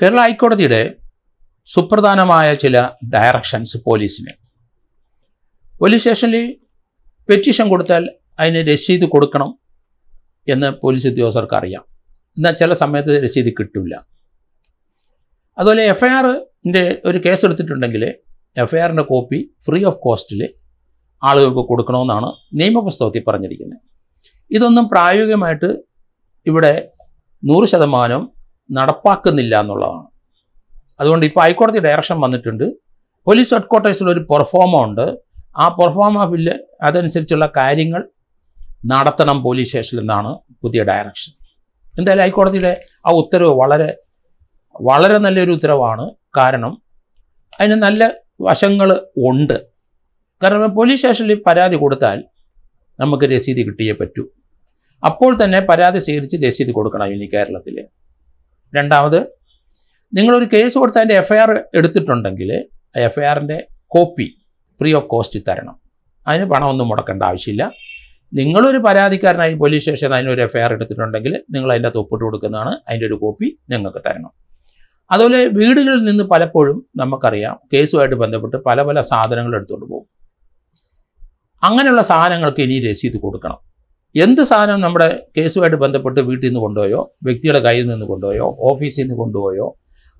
കേരള ഹൈക്കോടതിയുടെ സുപ്രധാനമായ ചില ഡയറക്ഷൻസ് പോലീസിന് പോലീസ് സ്റ്റേഷനിൽ പെറ്റീഷൻ കൊടുത്താൽ അതിന് രസീത് കൊടുക്കണം എന്ന് പോലീസ് ഉദ്യോഗസ്ഥർക്ക് അറിയാം എന്നാൽ ചില സമയത്ത് രസീത് കിട്ടില്ല അതുപോലെ എഫ് ഐ ആറിൻ്റെ ഒരു കേസ് എടുത്തിട്ടുണ്ടെങ്കിൽ എഫ് ഐ ആറിൻ്റെ കോപ്പി ഫ്രീ ഓഫ് കോസ്റ്റിൽ ആളുകൾക്ക് കൊടുക്കണമെന്നാണ് നിയമപുസ്തകത്തിൽ പറഞ്ഞിരിക്കുന്നത് ഇതൊന്നും പ്രായോഗികമായിട്ട് ഇവിടെ നൂറ് ശതമാനം നടപ്പാക്കുന്നില്ല എന്നുള്ളതാണ് അതുകൊണ്ട് ഇപ്പോൾ ഹൈക്കോടതി ഡയറക്ഷൻ വന്നിട്ടുണ്ട് പോലീസ് ഹെഡ് ക്വാർട്ടേഴ്സിൽ ഒരു പെർഫോമ ഉണ്ട് ആ പെർഫോമ ബില്ല് അതനുസരിച്ചുള്ള കാര്യങ്ങൾ നടത്തണം പോലീസ് സ്റ്റേഷനിൽ എന്നാണ് പുതിയ ഡയറക്ഷൻ എന്തായാലും ഹൈക്കോടതിയുടെ ആ ഉത്തരവ് വളരെ വളരെ നല്ലൊരു ഉത്തരവാണ് കാരണം അതിന് നല്ല വശങ്ങൾ ഉണ്ട് കാരണം പോലീസ് സ്റ്റേഷനിൽ പരാതി കൊടുത്താൽ നമുക്ക് രസീത് കിട്ടിയേ പറ്റൂ അപ്പോൾ തന്നെ പരാതി സ്വീകരിച്ച് രസീത് കൊടുക്കണം ഇനി കേരളത്തിൽ രണ്ടാമത് നിങ്ങളൊരു കേസ് കൊടുത്ത് അതിൻ്റെ എഫ്ഐആർ എടുത്തിട്ടുണ്ടെങ്കിൽ എഫ്ഐആറിൻ്റെ കോപ്പി ഫ്രീ ഓഫ് കോസ്റ്റ് തരണം അതിന് പണമൊന്നും മുടക്കേണ്ട ആവശ്യമില്ല നിങ്ങളൊരു പരാതിക്കാരനായി പോലീസ് സ്റ്റേഷനിൽ അതിനൊരു എഫ്ഐആർ എടുത്തിട്ടുണ്ടെങ്കിൽ നിങ്ങൾ അതിൻ്റെ തൊപ്പിട്ട് കൊടുക്കുന്നതാണ് അതിൻ്റെ ഒരു കോപ്പി നിങ്ങൾക്ക് തരണം അതുപോലെ വീടുകളിൽ നിന്ന് പലപ്പോഴും നമുക്കറിയാം കേസുമായിട്ട് ബന്ധപ്പെട്ട് പല പല സാധനങ്ങൾ എടുത്തുകൊണ്ട് പോകും അങ്ങനെയുള്ള സാധനങ്ങൾക്ക് ഇനി രസീത് കൊടുക്കണം എന്ത് സാധനം നമ്മുടെ കേസുമായിട്ട് ബന്ധപ്പെട്ട് വീട്ടിൽ നിന്ന് കൊണ്ടുപോയോ വ്യക്തിയുടെ കയ്യിൽ നിന്ന് കൊണ്ടുപോയോ ഓഫീസിൽ നിന്ന് കൊണ്ടുപോയോ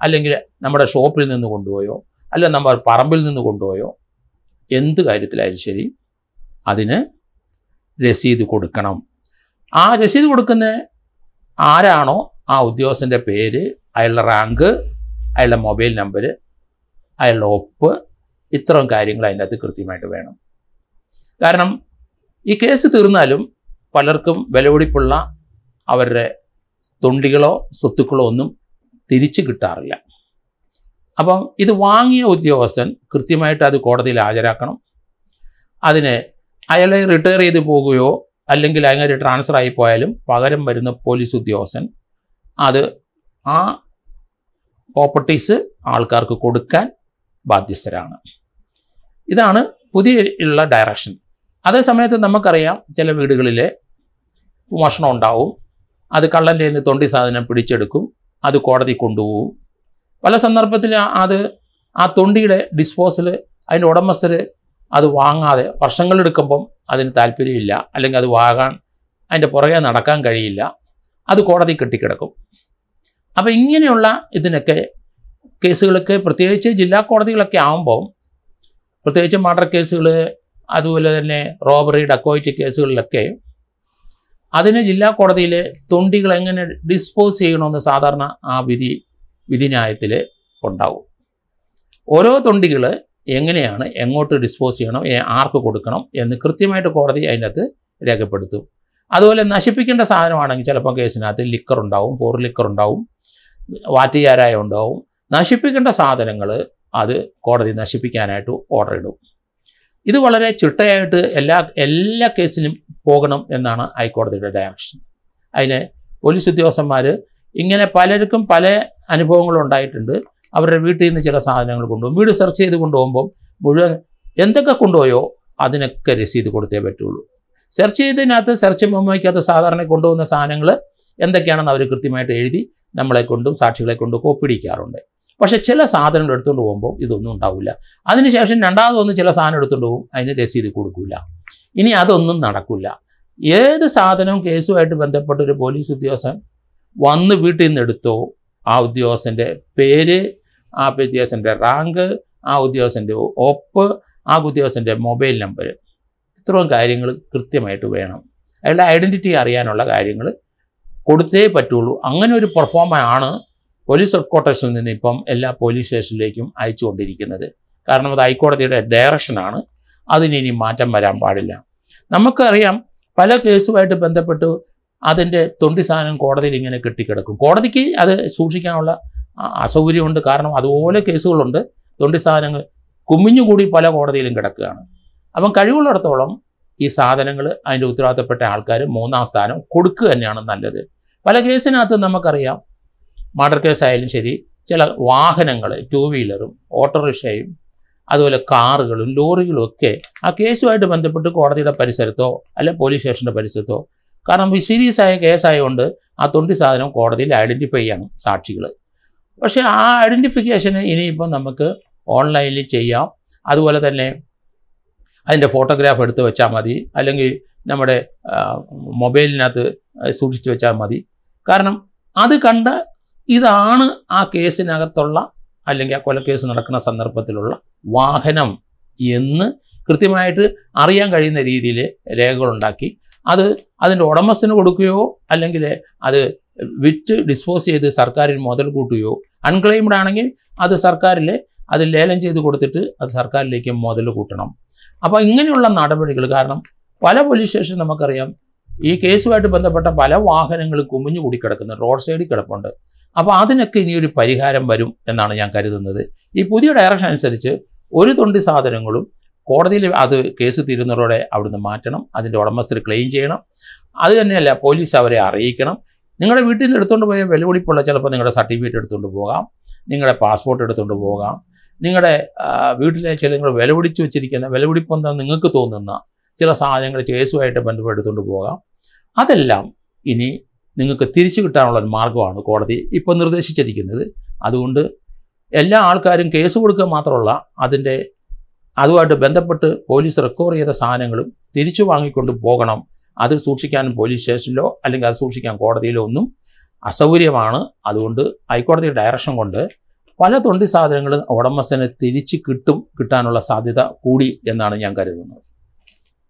അല്ലെങ്കിൽ നമ്മുടെ ഷോപ്പിൽ നിന്ന് കൊണ്ടുപോയോ അല്ല നമ്മൾ പറമ്പിൽ നിന്ന് കൊണ്ടുപോയോ എന്ത് കാര്യത്തിലായാലും ശരി അതിന് രസീത് കൊടുക്കണം ആ രസീത് കൊടുക്കുന്ന ആരാണോ ആ ഉദ്യോഗസ്ഥൻ്റെ പേര് അയാളുടെ റാങ്ക് അയാളുടെ മൊബൈൽ നമ്പർ അയാളുടെ ഒപ്പ് ഇത്തരം കാര്യങ്ങൾ അതിൻ്റെ അകത്ത് കൃത്യമായിട്ട് വേണം കാരണം ഈ കേസ് തീർന്നാലും പലർക്കും വിലപിടിപ്പുള്ള അവരുടെ തൊണ്ടികളോ സ്വത്തുക്കളോ ഒന്നും തിരിച്ചു കിട്ടാറില്ല അപ്പം ഇത് വാങ്ങിയ ഉദ്യോഗസ്ഥൻ കൃത്യമായിട്ട് അത് കോടതിയിൽ ഹാജരാക്കണം അതിന് അയാളെ റിട്ടയർ ചെയ്ത് പോകുകയോ അല്ലെങ്കിൽ അങ്ങനെ ട്രാൻസ്ഫർ ആയി പോയാലും പകരം വരുന്ന പോലീസ് ഉദ്യോഗസ്ഥൻ അത് ആ പ്രോപ്പർട്ടീസ് ആൾക്കാർക്ക് കൊടുക്കാൻ ബാധ്യസ്ഥരാണ് ഇതാണ് പുതിയ ഉള്ള ഡയറക്ഷൻ അതേ സമയത്ത് നമുക്കറിയാം ചില വീടുകളിൽ മോഷണം ഉണ്ടാവും അത് കള്ളൻ്റെ നിന്ന് തൊണ്ടി സാധനം പിടിച്ചെടുക്കും അത് കോടതി കൊണ്ടുപോകും പല സന്ദർഭത്തിൽ അത് ആ തൊണ്ടിയുടെ ഡിസ്പോസൽ അതിൻ്റെ ഉടമസ്ഥർ അത് വാങ്ങാതെ വർഷങ്ങളെടുക്കുമ്പം അതിന് താല്പര്യമില്ല അല്ലെങ്കിൽ അത് വാങ്ങാൻ അതിൻ്റെ പുറകെ നടക്കാൻ കഴിയില്ല അത് കോടതി കെട്ടിക്കിടക്കും അപ്പോൾ ഇങ്ങനെയുള്ള ഇതിനൊക്കെ കേസുകളൊക്കെ പ്രത്യേകിച്ച് ജില്ലാ കോടതികളൊക്കെ ആകുമ്പം പ്രത്യേകിച്ച് മർഡർ കേസുകൾ അതുപോലെ തന്നെ റോബറി ഡക്കോയിറ്റ് കേസുകളിലൊക്കെ അതിന് ജില്ലാ കോടതിയിലെ തൊണ്ടികൾ എങ്ങനെ ഡിസ്പോസ് ചെയ്യണമെന്ന് സാധാരണ ആ വിധി വിധിന്യായത്തിൽ ഉണ്ടാവും ഓരോ തൊണ്ടികൾ എങ്ങനെയാണ് എങ്ങോട്ട് ഡിസ്പോസ് ചെയ്യണം ആർക്ക് കൊടുക്കണം എന്ന് കൃത്യമായിട്ട് കോടതി അതിനകത്ത് രേഖപ്പെടുത്തും അതുപോലെ നശിപ്പിക്കേണ്ട സാധനമാണെങ്കിൽ ചിലപ്പോൾ കേസിനകത്ത് ലിക്കർ ഉണ്ടാവും പോർ ലിക്കർ ഉണ്ടാവും വാറ്റിയാരായ ഉണ്ടാവും നശിപ്പിക്കേണ്ട സാധനങ്ങൾ അത് കോടതി നശിപ്പിക്കാനായിട്ട് ഓർഡർ ഇടും ഇത് വളരെ ചിട്ടയായിട്ട് എല്ലാ എല്ലാ കേസിലും പോകണം എന്നാണ് ഹൈക്കോടതിയുടെ ഡയറക്ഷൻ അതിന് പോലീസ് ഉദ്യോഗസ്ഥന്മാർ ഇങ്ങനെ പലർക്കും പല അനുഭവങ്ങളും ഉണ്ടായിട്ടുണ്ട് അവരുടെ വീട്ടിൽ നിന്ന് ചില സാധനങ്ങൾ കൊണ്ടുപോകും വീട് സെർച്ച് ചെയ്ത് കൊണ്ടുപോകുമ്പം മുഴുവൻ എന്തൊക്കെ കൊണ്ടുപോയോ അതിനൊക്കെ രസീത് കൊടുത്തേ പറ്റുള്ളൂ സെർച്ച് ചെയ്തതിനകത്ത് സെർച്ച് മെമ്മോയ്ക്കകത്ത് സാധാരണ കൊണ്ടുപോകുന്ന സാധനങ്ങൾ എന്തൊക്കെയാണെന്ന് അവർ കൃത്യമായിട്ട് എഴുതി നമ്മളെ കൊണ്ടും സാക്ഷികളെ കൊണ്ടും ഒപ്പിടിക്കാറുണ്ട് പക്ഷെ ചില സാധനങ്ങൾ എടുത്തുകൊണ്ട് പോകുമ്പോൾ ഇതൊന്നും ഉണ്ടാവില്ല അതിനുശേഷം രണ്ടാമത് ചില സാധനം എടുത്തുകൊണ്ട് പോകും അതിന് രസീത് കൊടുക്കില്ല ഇനി അതൊന്നും നടക്കില്ല ഏത് സാധനവും കേസുമായിട്ട് ബന്ധപ്പെട്ട ഒരു പോലീസ് ഉദ്യോഗസ്ഥൻ വന്ന് വീട്ടിൽ നിന്ന് എടുത്തോ ആ ഉദ്യോഗസ്ഥൻ്റെ പേര് ആ ഉദ്യോഗസ്ഥൻ്റെ റാങ്ക് ആ ഉദ്യോഗസ്ഥൻ്റെ ഒപ്പ് ആ ഉദ്യോഗസ്ഥൻ്റെ മൊബൈൽ നമ്പർ ഇത്രയും കാര്യങ്ങൾ കൃത്യമായിട്ട് വേണം അയാളുടെ ഐഡൻറ്റിറ്റി അറിയാനുള്ള കാര്യങ്ങൾ കൊടുത്തേ പറ്റുള്ളൂ അങ്ങനെ ഒരു പെർഫോമാണ് പോലീസ് ഹെഡ് ക്വാർട്ടേഴ്സിൽ നിന്ന് ഇപ്പം എല്ലാ പോലീസ് സ്റ്റേഷനിലേക്കും അയച്ചുകൊണ്ടിരിക്കുന്നത് കാരണം അത് ഹൈക്കോടതിയുടെ ഡയറക്ഷനാണ് അതിന് ഇനി മാറ്റം വരാൻ പാടില്ല നമുക്കറിയാം പല കേസുമായിട്ട് ബന്ധപ്പെട്ട് അതിൻ്റെ തൊണ്ടി സാധനം കോടതിയിൽ ഇങ്ങനെ കെട്ടിക്കിടക്കും കോടതിക്ക് അത് സൂക്ഷിക്കാനുള്ള അസൗകര്യമുണ്ട് കാരണം അതുപോലെ കേസുകളുണ്ട് തൊണ്ടി സാധനങ്ങൾ കുമിഞ്ഞുകൂടി പല കോടതിയിലും കിടക്കുകയാണ് അപ്പം കഴിവുള്ളിടത്തോളം ഈ സാധനങ്ങൾ അതിൻ്റെ ഉത്തരവാദിത്തപ്പെട്ട ആൾക്കാർ മൂന്നാം സ്ഥാനം കൊടുക്കുക തന്നെയാണ് നല്ലത് പല കേസിനകത്ത് നമുക്കറിയാം മർഡർ കേസ് ആയാലും ശരി ചില വാഹനങ്ങൾ ടൂ വീലറും ഓട്ടോറിക്ഷയും അതുപോലെ കാറുകളും ലോറികളും ഒക്കെ ആ കേസുമായിട്ട് ബന്ധപ്പെട്ട് കോടതിയുടെ പരിസരത്തോ അല്ല പോലീസ് സ്റ്റേഷൻ്റെ പരിസരത്തോ കാരണം സീരിയസ് ആയ കേസായതുകൊണ്ട് ആ തൊണ്ടി സാധനം കോടതിയിൽ ഐഡൻറ്റിഫൈ ചെയ്യണം സാക്ഷികൾ പക്ഷേ ആ ഐഡൻറ്റിഫിക്കേഷന് ഇനിയിപ്പോൾ നമുക്ക് ഓൺലൈനിൽ ചെയ്യാം അതുപോലെ തന്നെ അതിൻ്റെ ഫോട്ടോഗ്രാഫ് എടുത്ത് വെച്ചാൽ മതി അല്ലെങ്കിൽ നമ്മുടെ മൊബൈലിനകത്ത് സൂക്ഷിച്ച് വെച്ചാൽ മതി കാരണം അത് കണ്ട ഇതാണ് ആ കേസിനകത്തുള്ള അല്ലെങ്കിൽ ആ കൊലക്കേസ് നടക്കുന്ന സന്ദർഭത്തിലുള്ള വാഹനം എന്ന് കൃത്യമായിട്ട് അറിയാൻ കഴിയുന്ന രീതിയിൽ രേഖകളുണ്ടാക്കി അത് അതിൻ്റെ ഉടമസ്ഥന് കൊടുക്കുകയോ അല്ലെങ്കിൽ അത് വിറ്റ് ഡിസ്പോസ് ചെയ്ത് സർക്കാരിൽ മുതൽ കൂട്ടുകയോ അൺക്ലെയിംഡ് ആണെങ്കിൽ അത് സർക്കാരിൽ അത് ലേലം ചെയ്ത് കൊടുത്തിട്ട് അത് സർക്കാരിലേക്ക് മുതൽ കൂട്ടണം അപ്പോൾ ഇങ്ങനെയുള്ള നടപടികൾ കാരണം പല പോലീസ് സ്റ്റേഷൻ നമുക്കറിയാം ഈ കേസുമായിട്ട് ബന്ധപ്പെട്ട പല വാഹനങ്ങൾ കുമിഞ്ഞു കൂടി കിടക്കുന്നുണ്ട് റോഡ് സൈഡിൽ കിടപ്പുണ്ട് അപ്പോൾ അതിനൊക്കെ ഇനിയൊരു പരിഹാരം വരും എന്നാണ് ഞാൻ കരുതുന്നത് ഈ പുതിയ ഡയറക്ഷൻ അനുസരിച്ച് ഒരു തൊണ്ടി സാധനങ്ങളും കോടതിയിൽ അത് കേസ് തീരുന്നതോടെ അവിടുന്ന് മാറ്റണം അതിൻ്റെ ഉടമസ്ഥർ ക്ലെയിം ചെയ്യണം അത് തന്നെയല്ല പോലീസ് അവരെ അറിയിക്കണം നിങ്ങളുടെ വീട്ടിൽ നിന്ന് എടുത്തുകൊണ്ട് പോയ വെല്ലുവിളിപ്പുള്ള ചിലപ്പോൾ നിങ്ങളുടെ സർട്ടിഫിക്കറ്റ് എടുത്തുകൊണ്ട് പോകാം നിങ്ങളുടെ പാസ്പോർട്ട് എടുത്തുകൊണ്ട് പോകാം നിങ്ങളുടെ വീട്ടിലെ ചില നിങ്ങൾ വിലപിടിച്ചു വെച്ചിരിക്കുന്ന വിലപിടിപ്പെന്ന് നിങ്ങൾക്ക് തോന്നുന്ന ചില സാധനങ്ങൾ കേസുമായിട്ട് ബന്ധപ്പെടുത്തുകൊണ്ട് പോകാം അതെല്ലാം ഇനി നിങ്ങൾക്ക് തിരിച്ചു കിട്ടാനുള്ള ഒരു മാർഗ്ഗമാണ് കോടതി ഇപ്പോൾ നിർദ്ദേശിച്ചിരിക്കുന്നത് അതുകൊണ്ട് എല്ലാ ആൾക്കാരും കേസ് കൊടുക്കുക മാത്രമല്ല അതിൻ്റെ അതുമായിട്ട് ബന്ധപ്പെട്ട് പോലീസ് റെക്കോർഡ് ചെയ്ത സാധനങ്ങളും തിരിച്ചു വാങ്ങിക്കൊണ്ട് പോകണം അത് സൂക്ഷിക്കാൻ പോലീസ് സ്റ്റേഷനിലോ അല്ലെങ്കിൽ അത് സൂക്ഷിക്കാൻ കോടതിയിലോ ഒന്നും അസൗകര്യമാണ് അതുകൊണ്ട് ഹൈക്കോടതി ഡയറക്ഷൻ കൊണ്ട് പല തൊണ്ടി സാധനങ്ങളും ഉടമസ്ഥന് തിരിച്ച് കിട്ടും കിട്ടാനുള്ള സാധ്യത കൂടി എന്നാണ് ഞാൻ കരുതുന്നത്